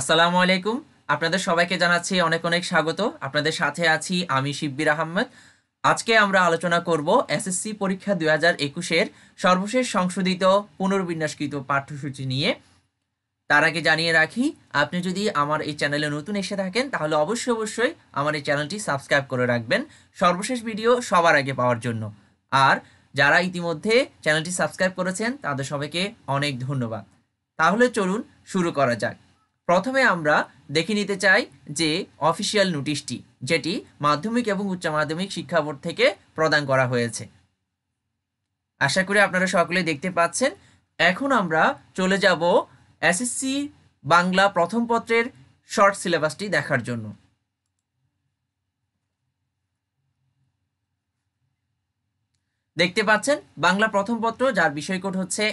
আসসালামু আলাইকুম আপনাদের সবাইকে জানাচ্ছি অনেক অনেক স্বাগত আপনাদের সাথে আছি আমি শিব্বির আহমেদ আজকে আমরা আলোচনা করব এসএসসি পরীক্ষা দুই হাজার একুশের সর্বশেষ সংশোধিত পুনর্বিন্যাসকৃত পাঠ্যসূচি নিয়ে তার আগে জানিয়ে রাখি আপনি যদি আমার এই চ্যানেলে নতুন এসে থাকেন তাহলে অবশ্যই অবশ্যই আমার এই চ্যানেলটি সাবস্ক্রাইব করে রাখবেন সর্বশেষ ভিডিও সবার আগে পাওয়ার জন্য আর যারা ইতিমধ্যে চ্যানেলটি সাবস্ক্রাইব করেছেন তাদের সবাইকে অনেক ধন্যবাদ তাহলে চলুন শুরু করা যাক প্রথমে আমরা দেখে নিতে চাই যে অফিসিয়াল নোটিশটি যেটি মাধ্যমিক এবং উচ্চ মাধ্যমিক শিক্ষা বোর্ড থেকে প্রদান করা হয়েছে আশা করি আপনারা সকলে দেখতে পাচ্ছেন এখন আমরা চলে যাব এসএসসি বাংলা প্রথম পত্রের শর্ট সিলেবাসটি দেখার জন্য দেখতে পাচ্ছেন বাংলা প্রথম পত্র যার বিষয়কোড হচ্ছে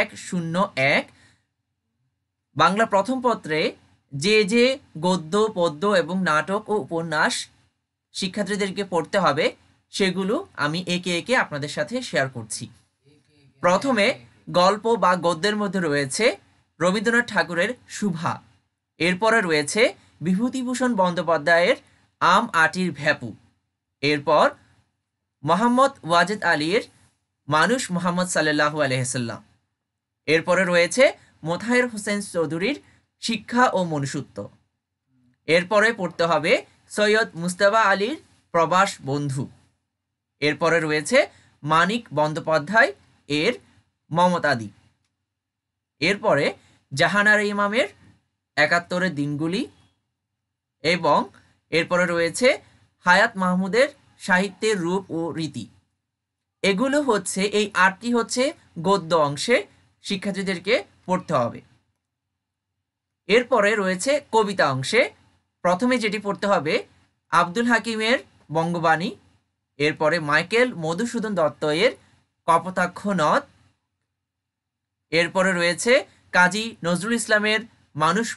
এক শূন্য এক বাংলা প্রথম পত্রে যে যে গদ্য পদ্য এবং নাটক ও উপন্যাস শিক্ষার্থীদেরকে পড়তে হবে সেগুলো আমি একে একে আপনাদের সাথে শেয়ার করছি প্রথমে গল্প বা গদ্যের মধ্যে রয়েছে রবীন্দ্রনাথ ঠাকুরের শুভা এরপরে রয়েছে বিভূতিভূষণ বন্দ্যোপাধ্যায়ের আম আটির ভ্যাপু এরপর মোহাম্মদ ওয়াজেদ আলীর মানুষ মোহাম্মদ সাল্লাহ আলহ্লাম এরপরে রয়েছে মোথায়ের হোসেন চৌধুরীর শিক্ষা ও মনুষ্যত্ব এরপরে পড়তে হবে সৈয়দ মুস্তাবা আলীর প্রবাস বন্ধু এরপরে রয়েছে মানিক বন্দ্যোপাধ্যায় এর মমতাদি এরপরে জাহানার ইমামের একাত্তরের দিনগুলি এবং এরপরে রয়েছে হায়াত মাহমুদের সাহিত্যের রূপ ও রীতি এগুলো হচ্ছে এই আটটি হচ্ছে গদ্য অংশে শিক্ষার্থীদেরকে পড়তে হবে এরপরে রয়েছে কবিতা অংশে প্রথমে যেটি পড়তে হবে আব্দুল হাকিমের বঙ্গবাণী এরপরে মাইকেল মধুসূদন দত্ত এর কপতাক্ষ নদ এরপরে রয়েছে কাজী নজরুল ইসলামের মানুষ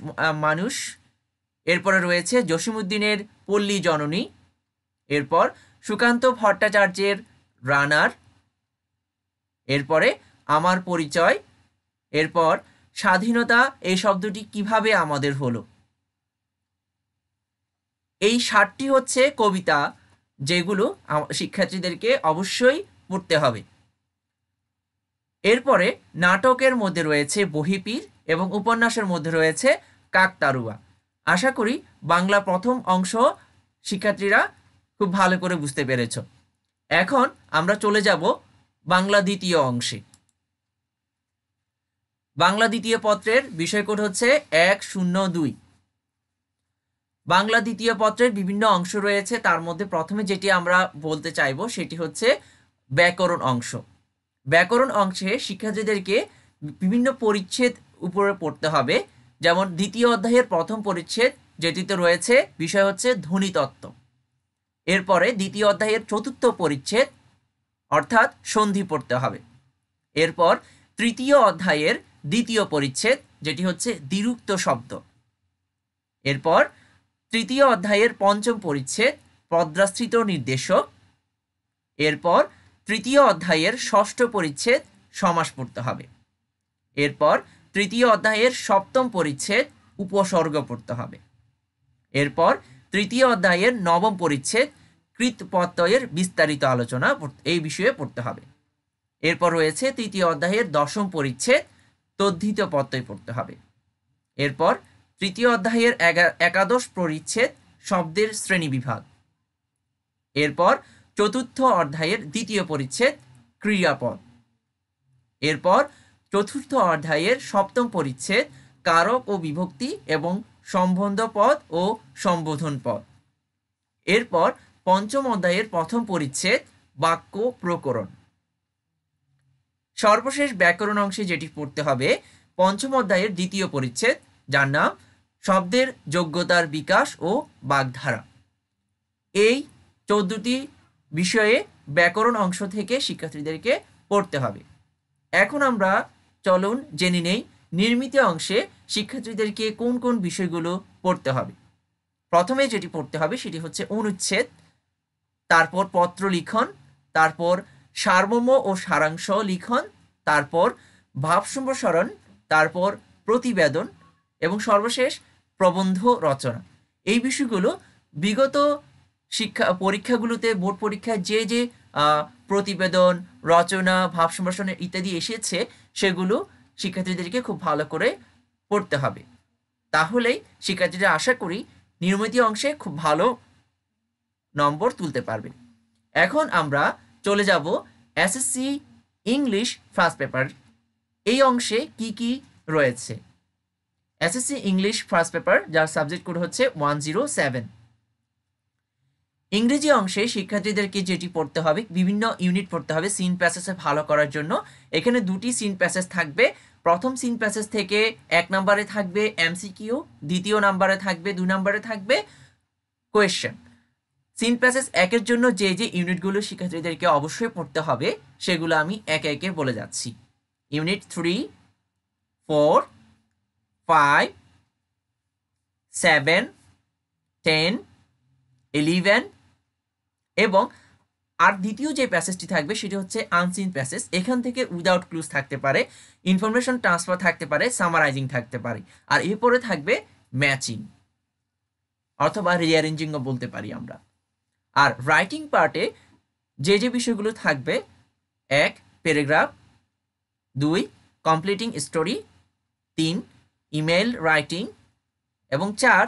মানুষ এরপরে রয়েছে জসিমুদ্দিনের পল্লী জননী এরপর সুকান্ত ভট্টাচার্যের রানার এরপরে আমার পরিচয় এরপর স্বাধীনতা এই শব্দটি কিভাবে আমাদের হলো এই ষাটটি হচ্ছে কবিতা যেগুলো শিক্ষার্থীদেরকে অবশ্যই পড়তে হবে এরপরে নাটকের মধ্যে রয়েছে বহিপীর এবং উপন্যাসের মধ্যে রয়েছে কাকতারুয়া আশা করি বাংলা প্রথম অংশ শিক্ষার্থীরা খুব ভালো করে বুঝতে পেরেছ এখন আমরা চলে যাব বাংলা দ্বিতীয় অংশে বাংলা দ্বিতীয় পত্রের বিষয়কোড হচ্ছে এক শূন্য দুই বাংলা দ্বিতীয় পত্রের বিভিন্ন অংশ রয়েছে তার মধ্যে প্রথমে যেটি আমরা বলতে চাইব সেটি হচ্ছে ব্যাকরণ অংশ ব্যাকরণ অংশে শিক্ষার্থীদেরকে বিভিন্ন পরিচ্ছেদ উপরে পড়তে হবে যেমন দ্বিতীয় অধ্যায়ের প্রথম পরিচ্ছেদ যেটিতে রয়েছে বিষয় হচ্ছে ধ্বনিতত্ত্ব এরপরে দ্বিতীয় অধ্যায়ের চতুর্থ পরিচ্ছেদ অর্থাৎ সন্ধি পড়তে হবে এরপর তৃতীয় অধ্যায়ের দ্বিতীয় পরিচ্ছেদ যেটি হচ্ছে দ্বিরুক্ত শব্দ এরপর তৃতীয় অধ্যায়ের পঞ্চম পরিচ্ছেদ পদ্রাশ্রিত নির্দেশক এরপর তৃতীয় অধ্যায়ের ষষ্ঠ পরিচ্ছেদ সমাস পড়তে হবে এরপর তৃতীয় অধ্যায়ের সপ্তম পরিচ্ছেদ উপসর্গ পড়তে হবে এরপর তৃতীয় অধ্যায়ের নবম পরিচ্ছেদ কৃতপত্যয়ের বিস্তারিত আলোচনা এই বিষয়ে পড়তে হবে এরপর রয়েছে তৃতীয় অধ্যায়ের দশম পরিচ্ছেদ তদ্ধিত প্রত্যয় পড়তে হবে এরপর তৃতীয় অধ্যায়ের একাদশ পরিচ্ছেদ শব্দের শ্রেণী বিভাগ এরপর চতুর্থ অধ্যায়ের দ্বিতীয় পরিচ্ছেদ ক্রিয়াপদ এরপর চতুর্থ অধ্যায়ের সপ্তম পরিচ্ছেদ কারক ও বিভক্তি এবং সম্বন্ধ পদ ও সম্বোধন পদ এরপর পঞ্চম অধ্যায়ের প্রথম পরিচ্ছেদ বাক্য প্রকরণ সর্বশেষ ব্যাকরণ অংশে যেটি পড়তে হবে পঞ্চম অধ্যায়ের দ্বিতীয় পরিচ্ছেদ যার নাম শব্দের যোগ্যতার বিকাশ ও বাগধারা এই চোদ্দটি বিষয়ে ব্যাকরণ অংশ থেকে শিক্ষার্থীদেরকে পড়তে হবে এখন আমরা চলন জেনে নেই নির্মিত অংশে শিক্ষার্থীদেরকে কোন কোন বিষয়গুলো পড়তে হবে প্রথমে যেটি পড়তে হবে সেটি হচ্ছে অনুচ্ছেদ তারপর পত্র লিখন তারপর সার্বম ও সারাংশ লিখন তারপর ভাব সম্প্রসারণ তারপর প্রতিবেদন এবং সর্বশেষ প্রবন্ধ রচনা এই বিষয়গুলো বিগত শিক্ষা পরীক্ষাগুলোতে বোর্ড পরীক্ষায় যে যে প্রতিবেদন রচনা ভাব সম্প্রসারণ ইত্যাদি এসেছে সেগুলো শিক্ষার্থীদেরকে খুব ভালো করে পড়তে হবে তাহলেই শিক্ষার্থীরা আশা করি নির্মিত অংশে খুব ভালো নম্বর তুলতে পারবে এখন আমরা চলে যাব এসএসসি ইংলিশ ফার্স্ট পেপার এই অংশে কি কি রয়েছে এসএসসি ইংলিশ ফার্স্ট পেপার যার সাবজেক্ট কোড হচ্ছে ওয়ান জিরো সেভেন ইংরেজি অংশে শিক্ষার্থীদেরকে যেটি পড়তে হবে বিভিন্ন ইউনিট পড়তে হবে সিন প্যাসেসে ভালো করার জন্য এখানে দুটি সিন প্যাসেস থাকবে প্রথম সিন প্যাসেস থেকে এক নম্বরে থাকবে এমসিকিউ দ্বিতীয় নম্বরে থাকবে দু নম্বরে থাকবে কোয়েশ্চেন সিন প্যাসেজ একের জন্য যে যে ইউনিটগুলো শিক্ষার্থীদেরকে অবশ্যই পড়তে হবে সেগুলো আমি একে একে বলে যাচ্ছি unit three four five seven ten eleven এবং আর দ্বিতীয় যে প্যাসেজটি থাকবে সেটি হচ্ছে আনসিন প্যাসেজ এখান থেকে উইদাউট ক্লুজ থাকতে পারে ইনফরমেশন ট্রান্সফার থাকতে পারে সামারাইজিং থাকতে পারে আর এরপরে থাকবে ম্যাচিং অথবা রিঅ্যারেঞ্জিংও বলতে পারি আমরা আর রাইটিং পার্টে যে যে বিষয়গুলো থাকবে এক প্যারাগ্রাফ দুই কমপ্লিটিং স্টোরি তিন ইমেল রাইটিং এবং চার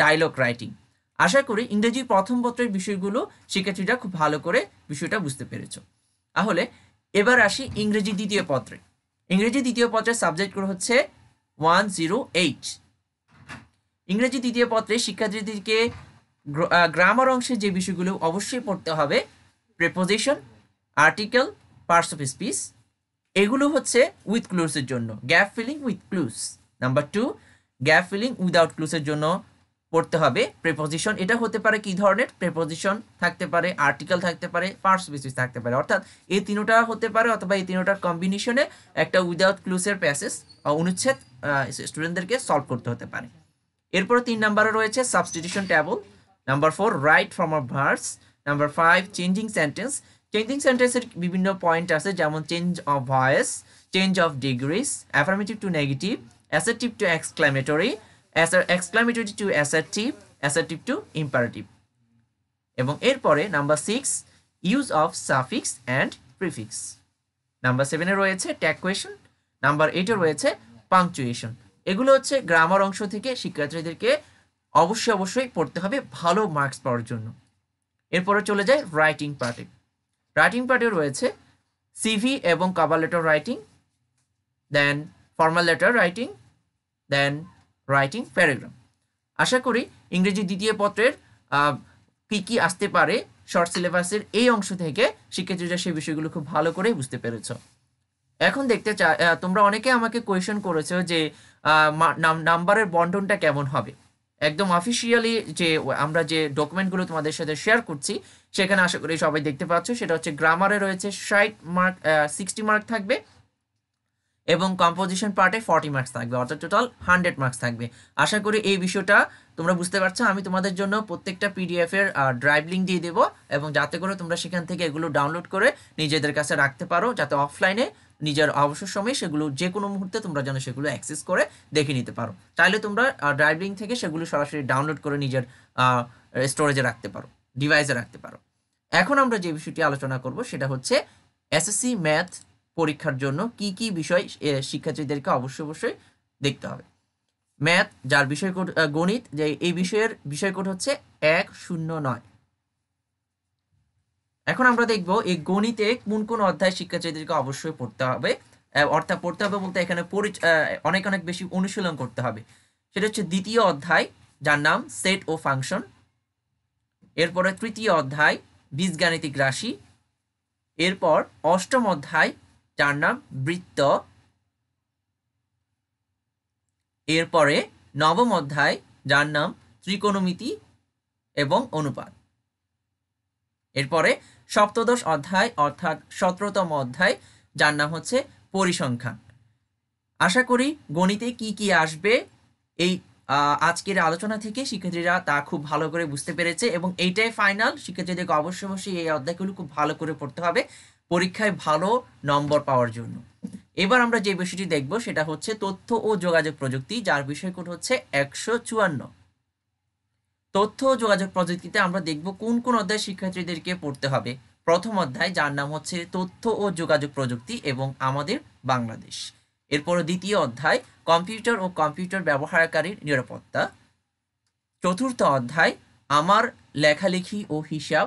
ডায়লগ রাইটিং আশা করি ইংরেজি প্রথম পত্রের বিষয়গুলো শিক্ষার্থীরা খুব ভালো করে বিষয়টা বুঝতে পেরেছ তাহলে এবার আসি ইংরেজি দ্বিতীয় পত্রে ইংরেজি দ্বিতীয় পত্রের সাবজেক্টগুলো হচ্ছে ওয়ান জিরো এইট ইংরেজি দ্বিতীয় পত্রে শিক্ষার্থীদেরকে গ্রামার অংশে যে বিষয়গুলো অবশ্যই পড়তে হবে preposition article parts of speech এগুলো হচ্ছে উইথ ক্লুসের জন্য gap filling with clues number two gap filling without ক্লুসের জন্য পড়তে হবে প্রেপোজিশন এটা হতে পারে কি ধরনের প্রেপোজিশন থাকতে পারে আর্টিকেল থাকতে পারে পার্টস বিসিস থাকতে পারে অর্থাৎ এই তিনোটা হতে পারে অথবা এই তিনোটার কম্বিনেশনে একটা উইদাউট ক্লুসের প্যাসেজ অনুচ্ছেদ স্টুডেন্টদেরকে সলভ করতে হতে পারে এরপর তিন নম্বরে রয়েছে substitution table number four write from a verse number five changing sentence changing সেন্টেন্সের বিভিন্ন পয়েন্ট আছে যেমন change of voice change of degrees affirmative to negative assertive to exclamatory exclamatory to assertive assertive to imperative এবং এরপরে number six use of suffix and prefix number সেভেনে রয়েছে ট্যাক question number এইটে রয়েছে পাংচুয়েশন এগুলো হচ্ছে গ্রামার অংশ থেকে শিক্ষার্থীদেরকে অবশ্যই অবশ্যই পড়তে হবে ভালো মার্কস পাওয়ার জন্য এরপরে চলে যায় রাইটিং পার্টে রাইটিং পার্টে রয়েছে সিভি এবং cover letter writing then formal letter writing then writing paragraph আশা করি ইংরেজি দ্বিতীয় পত্রের কী কী আসতে পারে শর্ট সিলেবাসের এই অংশ থেকে শিক্ষার্থীরা সেই বিষয়গুলো খুব ভালো করে বুঝতে পেরেছ এখন দেখতে চা তোমরা অনেকে আমাকে কোয়েশন করেছো যে নাম্বারের বন্টনটা কেমন হবে একদম অফিসিয়ালি যে আমরা যে ডকুমেন্টগুলো তোমাদের সাথে শেয়ার করছি সেখানে আশা করি সবাই দেখতে পাচ্ছ সেটা হচ্ছে গ্রামারে রয়েছে ষাট মার্ক সিক্সটি মার্ক থাকবে এবং কম্পোজিশন পার্টে ফর্টি মার্কস থাকবে অর্থাৎ টোটাল হান্ড্রেড মার্কস থাকবে আশা করি এই বিষয়টা তোমরা বুঝতে পারছো আমি তোমাদের জন্য প্রত্যেকটা পিডিএফের ড্রাইভ লিঙ্ক দিয়ে দেবো এবং যাতে করে তোমরা সেখান থেকে এগুলো ডাউনলোড করে নিজেদের কাছে রাখতে পারো যাতে অফলাইনে নিজের অবসর সময়ে সেগুলো যে কোনো মুহূর্তে তোমরা যেন সেগুলো অ্যাক্সেস করে দেখে নিতে পারো চাইলে তোমরা ড্রাইভিং থেকে সেগুলো সরাসরি ডাউনলোড করে নিজের স্টোরেজে রাখতে পারো ডিভাইসে রাখতে পারো এখন আমরা যে বিষয়টি আলোচনা করব সেটা হচ্ছে এসএসসি ম্যাথ পরীক্ষার জন্য কি কি বিষয় শিক্ষার্থীদেরকে অবশ্যই অবশ্যই দেখতে হবে ম্যাথ যার বিষয় গণিত যে এই বিষয়ের বিষয় কোড হচ্ছে এক শূন্য নয় এখন আমরা দেখব এই গণিতে কোন কোন অধ্যায় শিক্ষার্থীদেরকে অবশ্যই পড়তে হবে অর্থাৎ পড়তে হবে বলতে এখানে অনেক অনেক বেশি অনুশীলন করতে হবে সেটা হচ্ছে দ্বিতীয় অধ্যায় যার নাম সেট ও ফাংশন এরপরে তৃতীয় অধ্যায় বীজগাণিতিক রাশি এরপর অষ্টম অধ্যায় যার নাম বৃত্ত এরপরে নবম অধ্যায় যার নাম ত্রিকোণমিতি এবং অনুপাত এরপরে সপ্তদশ অধ্যায় অর্থাৎ সতেরোতম অধ্যায় যার নাম হচ্ছে পরিসংখ্যান আশা করি গণিতে কি কি আসবে এই আজকের আলোচনা থেকে শিক্ষার্থীরা তা খুব ভালো করে বুঝতে পেরেছে এবং এইটাই ফাইনাল শিক্ষার্থীদেরকে অবশ্যই অবশ্যই এই অধ্যায়গুলো খুব ভালো করে পড়তে হবে পরীক্ষায় ভালো নম্বর পাওয়ার জন্য এবার আমরা যে বিষয়টি দেখব সেটা হচ্ছে তথ্য ও যোগাযোগ প্রযুক্তি যার বিষয় কোড হচ্ছে একশো চুয়ান্ন তথ্য ও যোগাযোগ প্রযুক্তিতে আমরা দেখব কোন কোন অধ্যায় শিক্ষার্থীদেরকে পড়তে হবে প্রথম অধ্যায় যার নাম হচ্ছে তথ্য ও যোগাযোগ প্রযুক্তি এবং আমাদের বাংলাদেশ এরপর দ্বিতীয় অধ্যায় কম্পিউটার ও কম্পিউটার ব্যবহারকারীর নিরাপত্তা চতুর্থ অধ্যায় আমার লেখালেখি ও হিসাব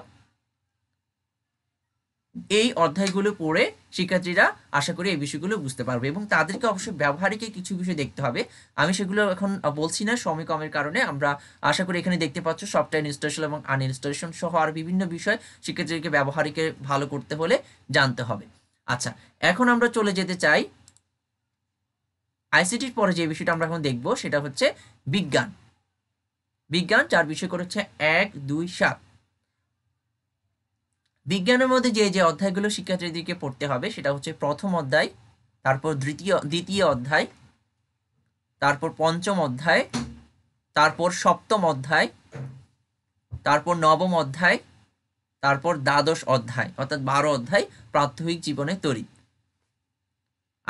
এই অধ্যায়গুলো পড়ে শিক্ষার্থীরা আশা করি এই বিষয়গুলো বুঝতে পারবে এবং তাদেরকে অবশ্যই ব্যবহারিকে কিছু বিষয় দেখতে হবে আমি সেগুলো এখন বলছি না সময় কমের কারণে আমরা আশা করি এখানে দেখতে পাচ্ছ সফটওয়্যার ইনস্টলেশন এবং আনইনস্টলেশন সহ আর বিভিন্ন বিষয় শিক্ষার্থীদেরকে ব্যবহারিকে ভালো করতে হলে জানতে হবে আচ্ছা এখন আমরা চলে যেতে চাই আইসিটির পরে যে বিষয়টা আমরা এখন দেখব সেটা হচ্ছে বিজ্ঞান বিজ্ঞান চার বিষয় করে হচ্ছে এক দুই সাত বিজ্ঞানের মধ্যে যে যে অধ্যায়গুলো শিক্ষার্থীদেরকে পড়তে হবে সেটা হচ্ছে প্রথম অধ্যায় তারপর দ্বিতীয় দ্বিতীয় অধ্যায় তারপর পঞ্চম অধ্যায় তারপর সপ্তম অধ্যায় তারপর নবম অধ্যায় তারপর দ্বাদশ অধ্যায় অর্থাৎ বারো অধ্যায় প্রাথমিক জীবনে তৈরি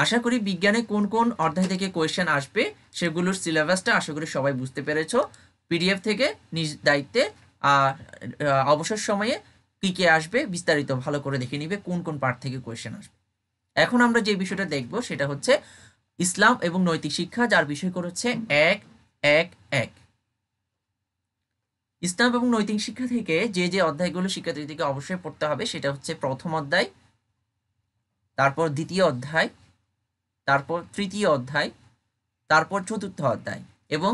আশা করি বিজ্ঞানে কোন কোন অধ্যায় থেকে কোয়েশ্চেন আসবে সেগুলোর সিলেবাসটা আশা করি সবাই বুঝতে পেরেছ পিডিএফ থেকে নিজ দায়িত্বে অবসর সময়ে কী কী আসবে বিস্তারিত ভালো করে দেখে নিবে কোন কোন পার্ট থেকে কোয়েশ্চেন আসবে এখন আমরা যে বিষয়টা দেখব সেটা হচ্ছে ইসলাম এবং নৈতিক শিক্ষা যার বিষয় করেছে হচ্ছে এক এক এক ইসলাম এবং নৈতিক শিক্ষা থেকে যে যে অধ্যায়গুলো শিক্ষার্থীদেরকে অবশ্যই পড়তে হবে সেটা হচ্ছে প্রথম অধ্যায় তারপর দ্বিতীয় অধ্যায় তারপর তৃতীয় অধ্যায় তারপর চতুর্থ অধ্যায় এবং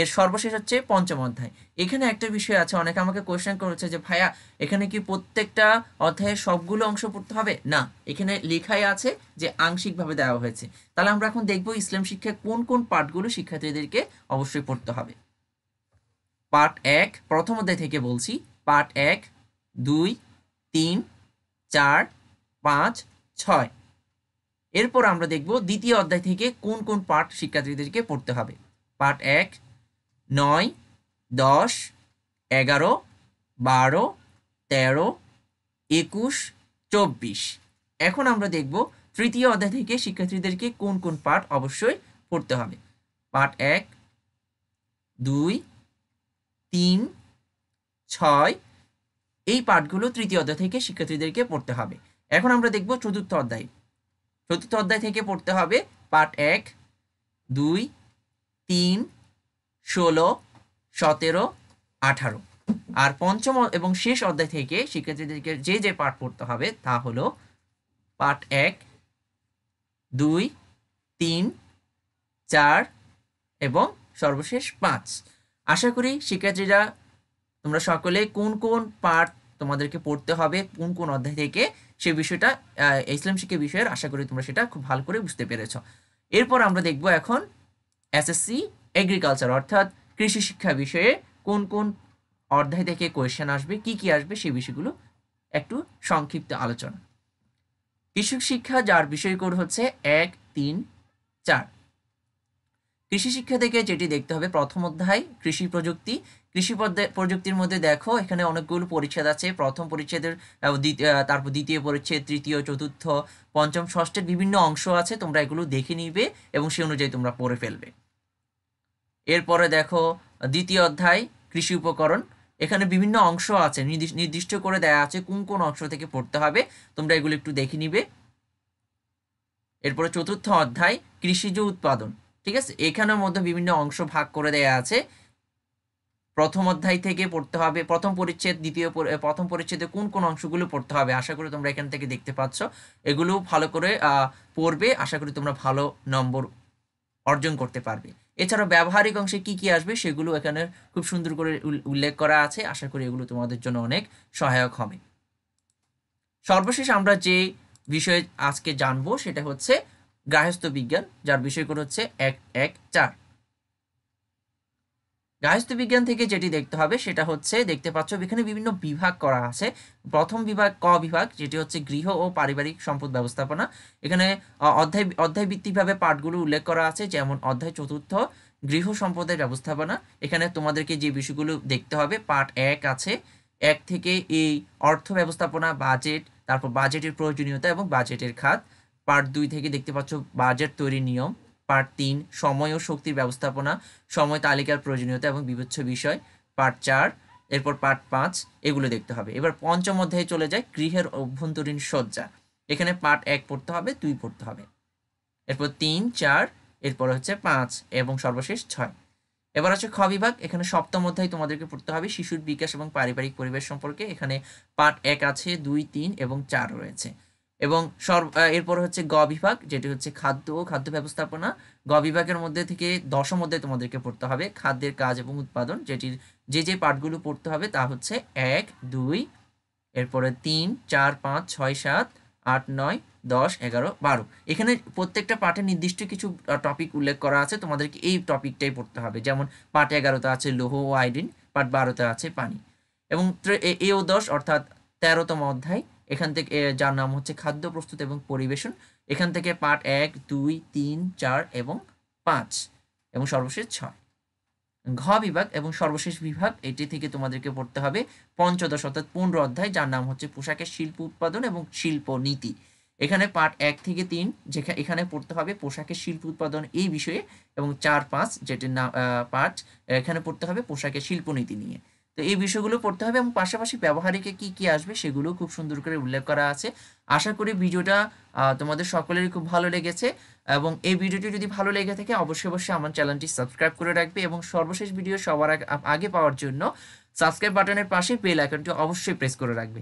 এর সর্বশেষ হচ্ছে পঞ্চম অধ্যায় এখানে একটা বিষয় আছে অনেকে আমাকে কোয়েশ্চেন করেছে যে ভাইয়া এখানে কি প্রত্যেকটা অধ্যায়ের সবগুলো অংশ পড়তে হবে না এখানে লেখাই আছে যে আংশিকভাবে দেওয়া হয়েছে তাহলে আমরা এখন দেখব ইসলাম শিক্ষায় কোন কোন পাঠগুলো শিক্ষার্থীদেরকে অবশ্যই পড়তে হবে পার্ট এক প্রথম অধ্যায় থেকে বলছি পার্ট এক দুই তিন চার পাঁচ ছয় এরপর আমরা দেখব দ্বিতীয় অধ্যায় থেকে কোন কোন পাঠ শিক্ষার্থীদেরকে পড়তে হবে পার্ট এক নয় দশ এগারো বারো তেরো একুশ চব্বিশ এখন আমরা দেখব তৃতীয় অধ্যায় থেকে শিক্ষার্থীদেরকে কোন কোন পাঠ অবশ্যই পড়তে হবে পাঠ এক দুই তিন ছয় এই পাঠগুলো তৃতীয় অধ্যায় থেকে শিক্ষার্থীদেরকে পড়তে হবে এখন আমরা দেখব চতুর্থ অধ্যায় চতুর্থ অধ্যায় থেকে পড়তে হবে পাঠ এক দুই তিন ষোলো সতেরো আঠারো আর পঞ্চম এবং শেষ অধ্যায় থেকে শিক্ষার্থীদেরকে যে যে পাঠ পড়তে হবে তা হলো পাঠ এক দুই তিন চার এবং সর্বশেষ পাঁচ আশা করি শিক্ষার্থীরা তোমরা সকলে কোন কোন পাঠ তোমাদেরকে পড়তে হবে কোন কোন অধ্যায় থেকে সে বিষয়টা ইসলাম শিক্ষা বিষয়ের আশা করি তোমরা সেটা খুব ভালো করে বুঝতে পেরেছ এরপর আমরা দেখব এখন এসএসসি এগ্রিকালচার অর্থাৎ কৃষি শিক্ষা বিষয়ে কোন কোন অধ্যায় থেকে কোয়েশ্চেন আসবে কি কি আসবে সেই বিষয়গুলো একটু সংক্ষিপ্ত আলোচনা কৃষক শিক্ষা যার বিষয় হচ্ছে এক তিন চার কৃষি শিক্ষা থেকে যেটি দেখতে হবে প্রথম অধ্যায় কৃষি প্রযুক্তি কৃষি প্রযুক্তির মধ্যে দেখো এখানে অনেকগুলো পরিচ্ছেদ আছে প্রথম পরিচ্ছেদের তারপর দ্বিতীয় পরিচ্ছেদ তৃতীয় চতুর্থ পঞ্চম ষষ্ঠের বিভিন্ন অংশ আছে তোমরা এগুলো দেখে নিবে এবং সে অনুযায়ী তোমরা পড়ে ফেলবে এরপরে দেখো দ্বিতীয় অধ্যায় কৃষি উপকরণ এখানে বিভিন্ন অংশ আছে নির্দিষ্ট করে দেয়া আছে কোন কোন অংশ থেকে পড়তে হবে তোমরা এগুলো একটু দেখে নিবে এরপরে চতুর্থ অধ্যায় কৃষিজ উৎপাদন ঠিক আছে এখানের মধ্যে বিভিন্ন অংশ ভাগ করে দেয়া আছে প্রথম অধ্যায় থেকে পড়তে হবে প্রথম পরিচ্ছেদ দ্বিতীয় প্রথম পরিচ্ছেদে কোন কোন অংশগুলো পড়তে হবে আশা করি তোমরা এখান থেকে দেখতে পাচ্ছ এগুলো ভালো করে পড়বে আশা করি তোমরা ভালো নম্বর অর্জন করতে পারবে এছাড়া ব্যবহারিক অংশে কি কি আসবে সেগুলো এখানে খুব সুন্দর করে উল্লেখ করা আছে আশা করি এগুলো তোমাদের জন্য অনেক সহায়ক হবে সর্বশেষ আমরা যে বিষয়ে আজকে জানবো সেটা হচ্ছে গার্হস্থ্য বিজ্ঞান যার বিষয়গুলো হচ্ছে এক এক চার বিজ্ঞান থেকে যেটি দেখতে হবে সেটা হচ্ছে দেখতে পাচ্ছ এখানে বিভিন্ন বিভাগ করা আছে প্রথম বিভাগ ক বিভাগ যেটি হচ্ছে গৃহ ও পারিবারিক সম্পদ ব্যবস্থাপনা এখানে অধ্যায় অধ্যায়ভিত্তিকভাবে পাঠগুলো উল্লেখ করা আছে যেমন অধ্যায় চতুর্থ গৃহ সম্পদের ব্যবস্থাপনা এখানে তোমাদেরকে যে বিষয়গুলো দেখতে হবে পার্ট এক আছে এক থেকে এই অর্থ ব্যবস্থাপনা বাজেট তারপর বাজেটের প্রয়োজনীয়তা এবং বাজেটের খাত পার্ট দুই থেকে দেখতে পাচ্ছ বাজেট তৈরির নিয়ম পার্ট তিন সময় ও শক্তির ব্যবস্থাপনা সময় তালিকার প্রয়োজনীয়তা এবং বিবেচ্য বিষয় পার্ট চার এরপর পার্ট পাঁচ এগুলো দেখতে হবে এবার পঞ্চম অধ্যায়ে চলে যায় গৃহের অভ্যন্তরীণ সজ্জা এখানে পার্ট এক পড়তে হবে দুই পড়তে হবে এরপর তিন চার এরপর হচ্ছে পাঁচ এবং সর্বশেষ ছয় এবার হচ্ছে খ বিভাগ এখানে সপ্তম অধ্যায় তোমাদেরকে পড়তে হবে শিশুর বিকাশ এবং পারিবারিক পরিবেশ সম্পর্কে এখানে পার্ট এক আছে দুই তিন এবং চার রয়েছে এবং সর্ব এরপর হচ্ছে গ বিভাগ যেটি হচ্ছে খাদ্য ও খাদ্য ব্যবস্থাপনা গ বিভাগের মধ্যে থেকে দশম অধ্যায় তোমাদেরকে পড়তে হবে খাদ্যের কাজ এবং উৎপাদন যেটির যে যে পাঠগুলো পড়তে হবে তা হচ্ছে এক দুই এরপরে তিন চার পাঁচ ছয় সাত আট নয় দশ এগারো বারো এখানে প্রত্যেকটা পাঠে নির্দিষ্ট কিছু টপিক উল্লেখ করা আছে তোমাদেরকে এই টপিকটাই পড়তে হবে যেমন পাট এগারোতে আছে লোহ ও আইডিন পাট বারোতে আছে পানি এবং এ ও দশ অর্থাৎ তেরোতম অধ্যায় এখান থেকে যার নাম হচ্ছে খাদ্য প্রস্তুত এবং পরিবেশন এখান থেকে পার্ট এক দুই তিন চার এবং পাঁচ এবং সর্বশেষ ছয় ঘ বিভাগ এবং সর্বশেষ বিভাগ এটি থেকে তোমাদেরকে পড়তে হবে পঞ্চদশ অর্থাৎ পনেরো অধ্যায় যার নাম হচ্ছে পোশাকের শিল্প উৎপাদন এবং শিল্প নীতি এখানে পার্ট এক থেকে তিন যেখানে এখানে পড়তে হবে পোশাকের শিল্প উৎপাদন এই বিষয়ে এবং চার পাঁচ যেটির নাম পার্ট এখানে পড়তে হবে পোশাকের শিল্পনীতি নিয়ে তো এই বিষয়গুলো পড়তে হবে এবং পাশাপাশি ব্যবহারিকে কি কি আসবে সেগুলো খুব সুন্দর করে উল্লেখ করা আছে আশা করি ভিডিওটা তোমাদের সকলেরই খুব ভালো লেগেছে এবং এই ভিডিওটি যদি ভালো লেগে থাকে অবশ্যই অবশ্যই আমার চ্যানেলটি সাবস্ক্রাইব করে রাখবে এবং সর্বশেষ ভিডিও সবার আগে পাওয়ার জন্য সাবস্ক্রাইব বাটনের পাশে বেল আইকনটি অবশ্যই প্রেস করে রাখবে